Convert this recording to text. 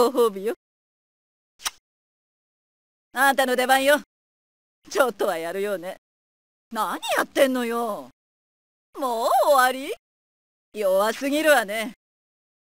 ご褒美よあんたの出番よちょっとはやるよね何やってんのよもう終わり弱すぎるわね